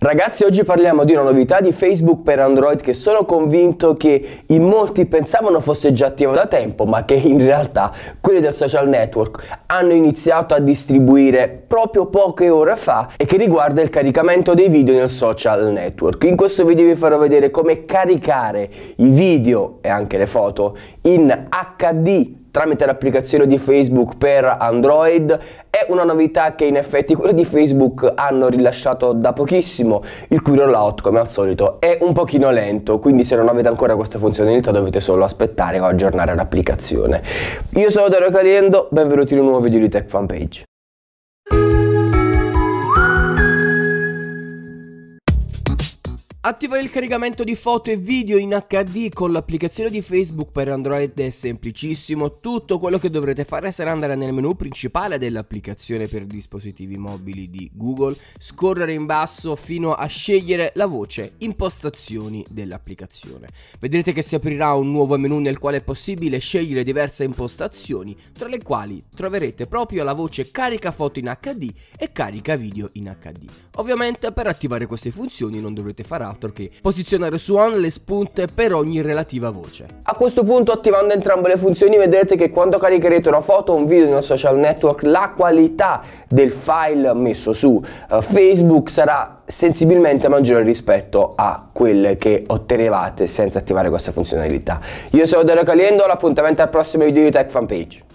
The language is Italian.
Ragazzi oggi parliamo di una novità di Facebook per Android che sono convinto che in molti pensavano fosse già attiva da tempo ma che in realtà quelli del social network hanno iniziato a distribuire proprio poche ore fa e che riguarda il caricamento dei video nel social network. In questo video vi farò vedere come caricare i video e anche le foto in HD tramite l'applicazione di Facebook per Android è una novità che in effetti quelli di Facebook hanno rilasciato da pochissimo, il cui rollout come al solito è un pochino lento, quindi se non avete ancora questa funzionalità dovete solo aspettare o aggiornare l'applicazione. Io sono Dario Caliendo, benvenuti in un nuovo video di Tech Fanpage. Attivare il caricamento di foto e video in HD con l'applicazione di Facebook per Android è semplicissimo, tutto quello che dovrete fare sarà andare nel menu principale dell'applicazione per dispositivi mobili di Google, scorrere in basso fino a scegliere la voce impostazioni dell'applicazione. Vedrete che si aprirà un nuovo menu nel quale è possibile scegliere diverse impostazioni, tra le quali troverete proprio la voce carica foto in HD e carica video in HD. Ovviamente per attivare queste funzioni non dovrete fare altro Afterkey, posizionare su on le spunte per ogni relativa voce. A questo punto attivando entrambe le funzioni vedrete che quando caricherete una foto o un video in un social network la qualità del file messo su eh, Facebook sarà sensibilmente maggiore rispetto a quelle che ottenevate senza attivare questa funzionalità. Io sono Dario Caliendo, l'appuntamento al prossimo video di Tech Fanpage.